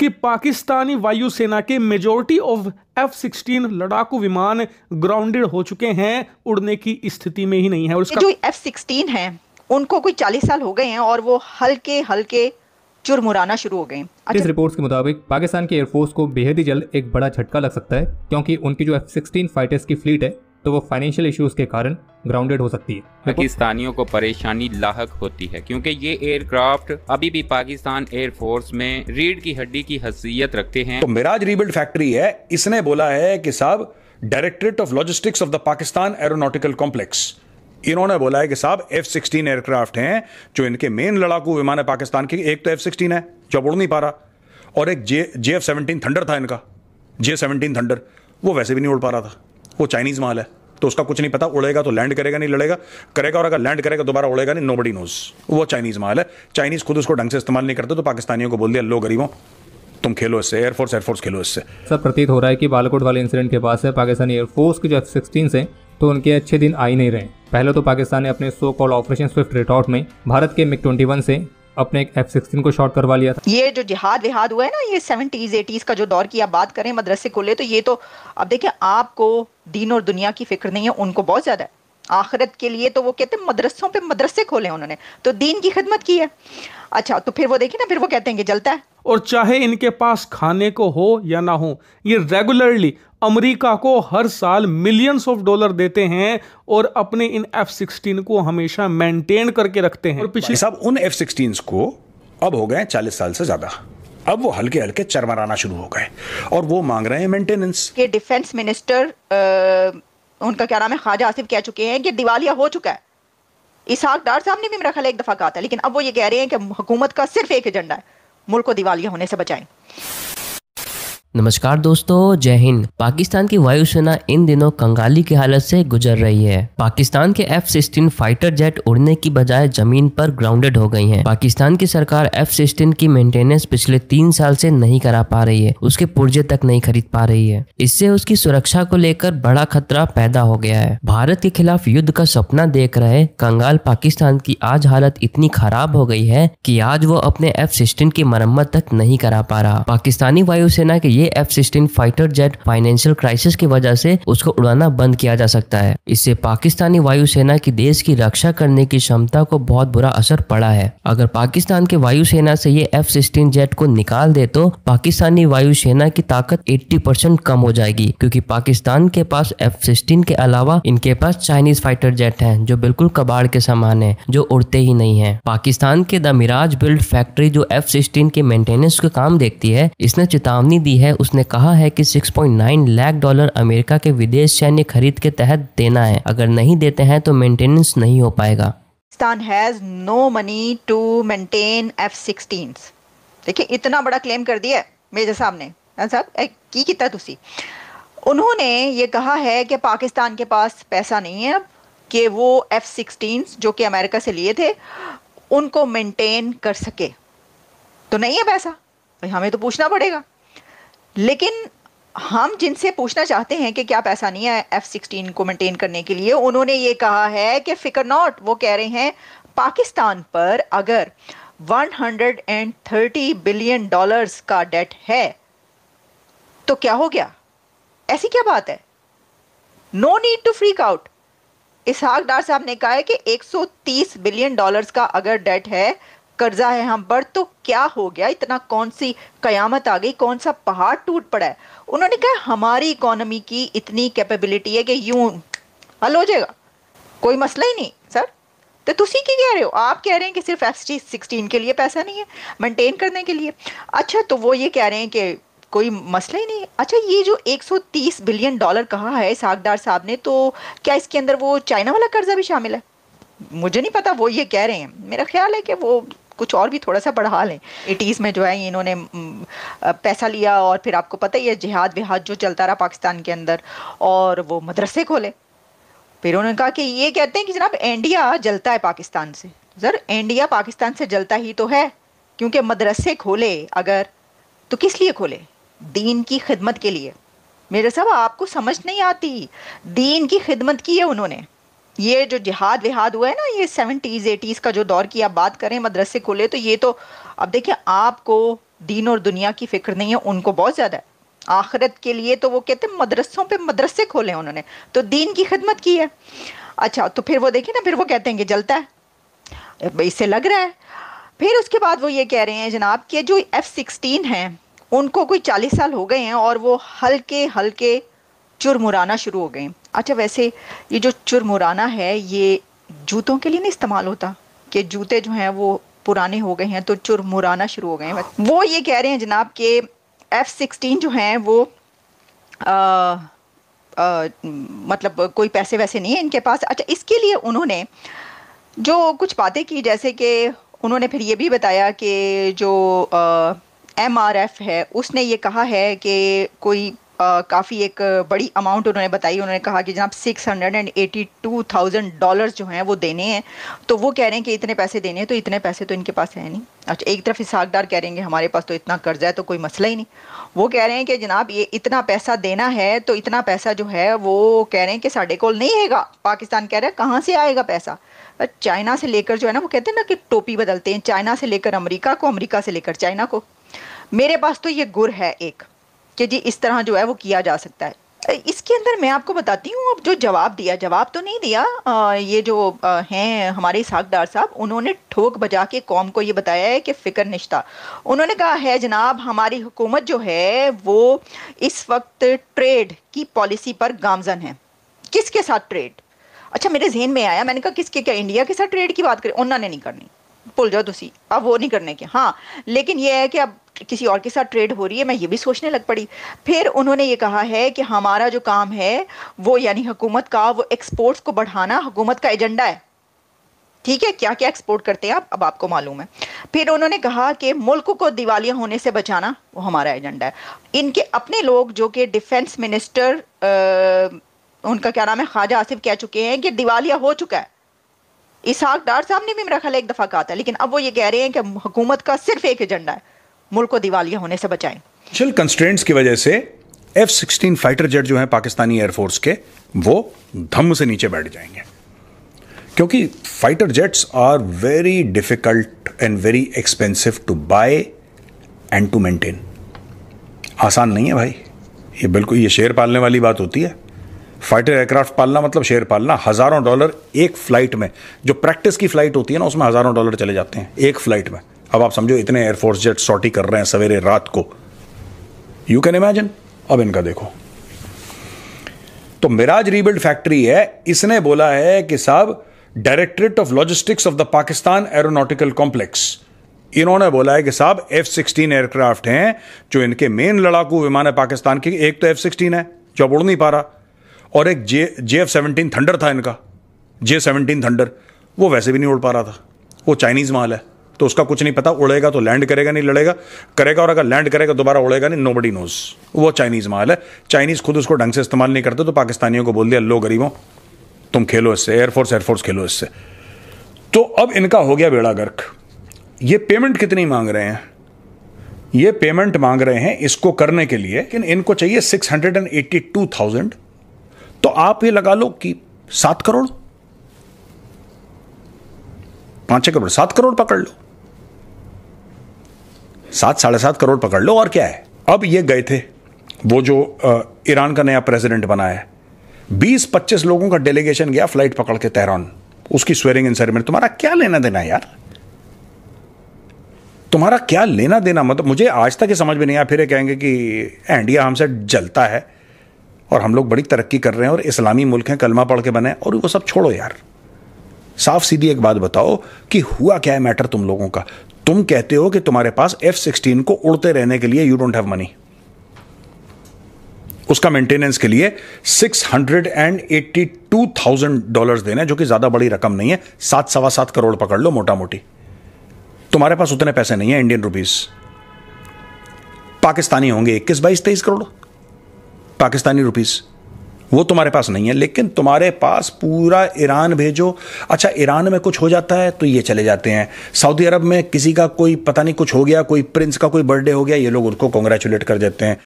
कि पाकिस्तानी वायुसेना के मेजोरिटी ऑफ एफ सिक्सटीन लड़ाकू विमान ग्राउंडेड हो चुके हैं उड़ने की स्थिति में ही नहीं है और उसका... जो एफ सिक्सटीन है उनको कोई चालीस साल हो गए हैं और वो हल्के हल्के चुरमुराना शुरू हो गए अच्छा। इस रिपोर्ट्स के मुताबिक पाकिस्तान के एयरफोर्स को बेहद ही जल्द एक बड़ा झटका लग सकता है क्योंकि उनकी जो एफ सिक्सटीन फाइटर्स की फ्लीट है तो वो फाइनेंशियल इश्यूज के कारण ग्राउंडेड हो सकती है पाकिस्तानियों को परेशानी लाक होती है क्योंकि ये एयरक्राफ्ट अभी भी पाकिस्तान एयरफोर्स में रीढ़ की हड्डी की हसीयत रखते हैं तो मिराज रीबिल्ड फैक्ट्री है इसने बोला है कि साहब directorate of logistics of the Pakistan aeronautical complex इन्होंने बोला है कि साहब एफ सिक्सटीन एयरक्राफ्ट हैं जो इनके मेन लड़ाकू विमान है पाकिस्तान के एक तो एफ सिक्सटीन है जो उड़ नहीं पा रहा और एक J J F seventeen thunder था इनका जे सेवनटीन थंडर वो वैसे भी नहीं उड़ पा रहा था वो चाइनीज़ माल है तो उसका कुछ नहीं पता उड़ेगा तो लैंड करेगा नहीं लड़ेगा करेगा और अगर लैंड करेगा दोबारा उड़ेगा नहीं नोबडी नोज वो चाइनीज़ माल है चाइनीज़ खुद उसको ढंग से इस्तेमाल नहीं करते तो पाकिस्तानियों को बोल दिया लो गरीबों तुम खेलो इससे एयरफोर्स एयरफोर्स खेलो इससे सर प्रतीत हो रहा है कि बालकोट वाले इंसिडेंट के पास है पाकिस्तानी एयरफोर्स के जो एफ सिक्सटीन है तो उनके अच्छे दिन आ ही नहीं रहे पहले तो पाकिस्तान ने अपने so called operation swift retort में भारत के मिक ट्वेंटी से अपने एक एफ सिक्सटीन को शॉर्ट करवा लिया था ये जो जिहाद विहाद हुआ है ना ये सेवेंटीज एटीज का जो दौर की आप बात करें मदरसे को ले तो ये तो अब देखिए आपको दीन और दुनिया की फिक्र नहीं है उनको बहुत ज़्यादा है आखिरत के लिए तो वो कहते हैं मदरसों पे मदरसे खोले उन्होंने तो दीन की खिदमत की है अच्छा तो फिर वो देखिए ना फिर वो कहते हैं कि जलता है और चाहे इनके पास खाने को हो या ना हो ये रेगुलरली अमेरिका को हर साल मिलियंस ऑफ डॉलर देते हैं और अपने इन एफ सिक्सटीन को हमेशा मेंटेन करके रखते हैं और पिछले साहब उन एफ सिक्सटीन को अब हो गए चालीस साल से ज्यादा अब वो हल्के हल्के चरमराना शुरू हो गए और वो मांग रहे हैं मेंटेनेंस ये डिफेंस मिनिस्टर आ, उनका क्या नाम है ख्वाजा आसिफ कह चुके हैं कि दिवालिया हो चुका है इसहाक डार साहब ने भी मेरा ख्याल एक दफा कहा था लेकिन अब वो ये कह रहे हैं कि हुकूमत का सिर्फ एक एजेंडा है मुल्क को दिवालिया होने से बचाएं नमस्कार दोस्तों जय हिंद पाकिस्तान की वायुसेना इन दिनों कंगाली की हालत से गुजर रही है पाकिस्तान के एफ सिक्सटीन फाइटर जेट उड़ने की बजाय जमीन पर ग्राउंडेड हो गई हैं। पाकिस्तान की सरकार एफ सिक्सटीन की मेंटेनेंस पिछले तीन साल से नहीं करा पा रही है उसके पुर्जे तक नहीं खरीद पा रही है इससे उसकी सुरक्षा को लेकर बड़ा खतरा पैदा हो गया है भारत के खिलाफ युद्ध का सपना देख रहे कंगाल पाकिस्तान की आज हालत इतनी खराब हो गई है की आज वो अपने एफ सिक्सटीन की मरम्मत तक नहीं करा पा रहा पाकिस्तानी वायुसेना के ये F sixteen fighter jet financial crisis की वजह से उसको उड़ाना बंद किया जा सकता है इससे पाकिस्तानी वायुसेना की देश की रक्षा करने की क्षमता को बहुत बुरा असर पड़ा है अगर पाकिस्तान के वायुसेना से ये एफ सिक्सटीन जेट को निकाल दे तो पाकिस्तानी वायुसेना की ताकत 80 परसेंट कम हो जाएगी क्योंकि पाकिस्तान के पास एफ सिक्सटीन के अलावा इनके पास चाइनीज फाइटर जेट हैं जो बिल्कुल कबाड़ के सामान है जो उड़ते ही नहीं है पाकिस्तान के द मिराज बिल्ड फैक्ट्री जो एफ सिक्सटीन के मेंटेनेंस का काम देखती है इसने चेतावनी दी है है उसने कहा है कि 6.9 लाख डॉलर अमेरिका के विदेश सैन्य खरीद के तहत देना है अगर नहीं देते हैं तो मेंटेनेंस नहीं हो पाएगा Pakistan has no money to maintain F sixteen देखिए इतना बड़ा क्लेम कर दिया मेरे सामने हाँ साहब की किता तुसी उन्होंने ये कहा है कि पाकिस्तान के पास पैसा नहीं है अब कि वो एफ सिक्सटीन जो कि अमेरिका से लिए थे उनको मेंटेन कर सके तो नहीं है पैसा हमें तो पूछना पड़ेगा लेकिन हम जिनसे पूछना चाहते हैं कि क्या पैसा नहीं है एफ सिक्सटीन को मेंटेन करने के लिए उन्होंने ये कहा है कि फिकर नॉट वो कह रहे हैं पाकिस्तान पर अगर 130 बिलियन डॉलर्स का डेट है तो क्या हो गया ऐसी क्या बात है no need to freak out Ishaq Dar साहब ने कहा है कि 130 बिलियन डॉलर्स का अगर डेट है कर्जा है हम पर तो क्या हो गया इतना कौन सी कयामत आ गई कौन सा पहाड़ टूट पड़ा है उन्होंने कहा हमारी इकोनॉमी की इतनी कैपेबिलिटी है कि यूं हल हो जाएगा कोई मसला ही नहीं सर तो तुम की कह रहे हो आप कह रहे हैं कि सिर्फ एफ सी सिक्सटीन के लिए पैसा नहीं है मेंटेन करने के लिए अच्छा तो वो ये कह रहे हैं कि कोई मसला ही नहीं अच्छा ये जो 130 बिलियन डॉलर कहा है सागदार साहब ने तो क्या इसके अंदर वो चाइना वाला कर्जा भी शामिल है मुझे नहीं पता वो ये कह रहे हैं मेरा ख्याल है कि वो कुछ और भी थोड़ा सा बढ़ा लें एटीज़ में जो है इन्होंने पैसा लिया और फिर आपको पता ही है जिहाद विहाद जो चलता रहा पाकिस्तान के अंदर और वो मदरसे खोले फिर उन्होंने कहा कि ये कहते हैं कि जनाब इंडिया जलता है पाकिस्तान से सर इंडिया पाकिस्तान से जलता ही तो है क्योंकि मदरसे खोले अगर तो किस लिए खोले दीन की खिदमत के लिए मेरे साहब आपको समझ नहीं आती दीन की खिदमत की है उन्होंने ये जो जिहाद विहाद हुआ है ना ये सेवेंटीज़ एटीज़ का जो दौर की आप बात करें मदरसे खोले तो ये तो अब देखिए आपको दीन और दुनिया की फिक्र नहीं है उनको बहुत ज़्यादा है आखिरत के लिए तो वो कहते हैं मदरसों पे मदरसे खोले उन्होंने तो दीन की खिदमत की है अच्छा तो फिर वो देखिए ना फिर वो कहते हैं कि जलता है इससे लग रहा है फिर उसके बाद वो ये कह रहे हैं जनाब कि जो एफ़ सिक्सटीन है उनको कोई चालीस साल हो गए हैं और वो हल्के हल्के चुरमुराना शुरू हो गए अच्छा वैसे ये जो चुरमुराना है ये जूतों के लिए नहीं इस्तेमाल होता कि जूते जो हैं वो पुराने हो गए हैं तो चुरमुराना शुरू हो गए हैं वो ये कह रहे हैं जनाब कि एफ सिक्सटीन जो हैं वो आ, आ, मतलब कोई पैसे वैसे नहीं है इनके पास अच्छा इसके लिए उन्होंने जो कुछ बातें की जैसे कि उन्होंने फिर ये भी बताया कि जो एम आर एफ है उसने ये कहा है कि कोई काफ़ी एक बड़ी अमाउंट उन्होंने बताई उन्होंने कहा कि जनाब six hundred and eighty two thousand dollar जो हैं वो देने हैं तो वो कह रहे हैं कि इतने पैसे देने हैं तो इतने पैसे तो इनके पास है नहीं अच्छा एक तरफ इसहाकदार कह रहे हैं हमारे पास तो इतना कर्जा है तो कोई मसला ही नहीं वो कह रहे हैं कि जनाब ये इतना पैसा देना है तो इतना पैसा जो है वो कह रहे हैं कि साढ़े कोल नहीं हैगा पाकिस्तान कह रहा है कहाँ से आएगा पैसा चाइना से लेकर जो है ना वो कहते हैं ना कि टोपी बदलते हैं चाइना से लेकर अमरीका को अमरीका से लेकर चाइना को मेरे पास तो ये गुर है एक कि जी इस तरह जो है वो किया जा सकता है इसके अंदर मैं आपको बताती हूँ अब जो जवाब दिया जवाब तो नहीं दिया आ, ये जो हैं हमारे साकदार साहब उन्होंने ठोक बजा के कौम को ये बताया है कि फ़िक्र निश्ता उन्होंने कहा है जनाब हमारी हुकूमत जो है वो इस वक्त ट्रेड की पॉलिसी पर गामजन है किसके साथ ट्रेड अच्छा मेरे जहन में आया मैंने कहा किसके क्या इंडिया के साथ ट्रेड की बात करें उन्होंने नहीं करनी भूल जाओ तुम अब वो नहीं करने के हाँ लेकिन ये है कि अब किसी और के साथ ट्रेड हो रही है मैं ये भी सोचने लग पड़ी फिर उन्होंने ये कहा है कि हमारा जो काम है वो यानी हुकूमत का वो एक्सपोर्ट्स को बढ़ाना हुकूमत का एजेंडा है ठीक है क्या क्या एक्सपोर्ट करते हैं आप अब आपको मालूम है फिर उन्होंने कहा कि मुल्क को दिवालिया होने से बचाना वो हमारा एजेंडा है इनके अपने लोग जो कि डिफेंस मिनिस्टर आ, उनका क्या नाम है ख्वाजा आसिफ कह चुके हैं कि दिवालिया हो चुका है इसहाक डार साहब ने भी मेरा ख्याल एक दफ़ा कहा था लेकिन अब वो ये कह रहे हैं कि हुकूमत का सिर्फ एक एजेंडा है मुल्क को दिवालिया होने से बचाएं चल कंस्ट्रेंट्स की वजह से एफ सिक्सटीन फाइटर जेट जो हैं पाकिस्तानी एयरफोर्स के वो धम से नीचे बैठ जाएंगे क्योंकि fighter jets are very difficult and very expensive to buy and to maintain आसान नहीं है भाई ये बिल्कुल ये शेर पालने वाली बात होती है फाइटर एयरक्राफ्ट पालना मतलब शेर पालना हज़ारों डॉलर एक फ़्लाइट में जो प्रैक्टिस की फ़्लाइट होती है ना उसमें हज़ारों डॉलर चले जाते हैं एक फ़्लाइट में अब आप समझो इतने एयरफोर्स जेट सॉटी कर रहे हैं सवेरे रात को यू कैन इमेजिन अब इनका देखो तो मिराज रीबिल्ड फैक्ट्री है इसने बोला है कि साहब directorate of logistics of the Pakistan aeronautical complex इन्होंने बोला है कि साहब एफ सिक्सटीन एयरक्राफ्ट हैं जो इनके मेन लड़ाकू विमान है पाकिस्तान के एक तो एफ सिक्सटीन है जो अब उड़ नहीं पा रहा और एक J J F seventeen thunder था इनका जे सेवनटीन थंडर वो वैसे भी नहीं उड़ पा रहा था वो चाइनीज़ माल है तो उसका कुछ नहीं पता उड़ेगा तो लैंड करेगा नहीं लड़ेगा करेगा और अगर लैंड करेगा दोबारा उड़ेगा नहीं नोबडी नोज वो चाइनीज़ माल है चाइनीज़ खुद उसको ढंग से इस्तेमाल नहीं करते तो पाकिस्तानियों को बोल दिया लो गरीबों तुम खेलो इससे एयरफोर्स एयरफोर्स खेलो इससे तो अब इनका हो गया बेड़ा गर्क ये पेमेंट कितनी मांग रहे हैं ये पेमेंट मांग रहे हैं इसको करने के लिए लेकिन इनको चाहिए six hundred and eighty two thousand तो आप ये लगा लो कि सात करोड़ पांच करोड़ सात करोड़ पकड़ लो सात साढ़े सात करोड़ पकड़ लो और क्या है अब ये गए थे वो जो ईरान का नया प्रेसिडेंट बना है बीस पच्चीस लोगों का डेलीगेशन गया फ्लाइट पकड़ के तेहरान उसकी स्वेरिंग इन सेरेमनी तुम्हारा क्या लेना देना यार तुम्हारा क्या लेना देना मतलब मुझे आज तक ये समझ में नहीं आया फिर ये कहेंगे कि इंडिया हमसे जलता है और हम लोग बड़ी तरक्की कर रहे हैं और इस्लामी मुल्क हैं कलमा पढ़ के बने और वो सब छोड़ो यार साफ सीधी एक बात बताओ कि हुआ क्या है मैटर तुम लोगों का तुम कहते हो कि तुम्हारे पास एफ सिक्सटीन को उड़ते रहने के लिए यू डोंट हैव मनी उसका मेंटेनेंस के लिए six hundred and eighty two thousand dollar देने जो कि ज्यादा बड़ी रकम नहीं है सात सवा सात करोड़ पकड़ लो मोटा मोटी तुम्हारे पास उतने पैसे नहीं है इंडियन रुपीज पाकिस्तानी होंगे इक्कीस बाईस तेईस करोड़ पाकिस्तानी रुपीज़ वो तुम्हारे पास नहीं है लेकिन तुम्हारे पास पूरा ईरान भेजो अच्छा ईरान में कुछ हो जाता है तो ये चले जाते हैं सऊदी अरब में किसी का कोई पता नहीं कुछ हो गया कोई प्रिंस का कोई बर्थडे हो गया ये लोग उनको कॉन्ग्रेचुलेट कर देते हैं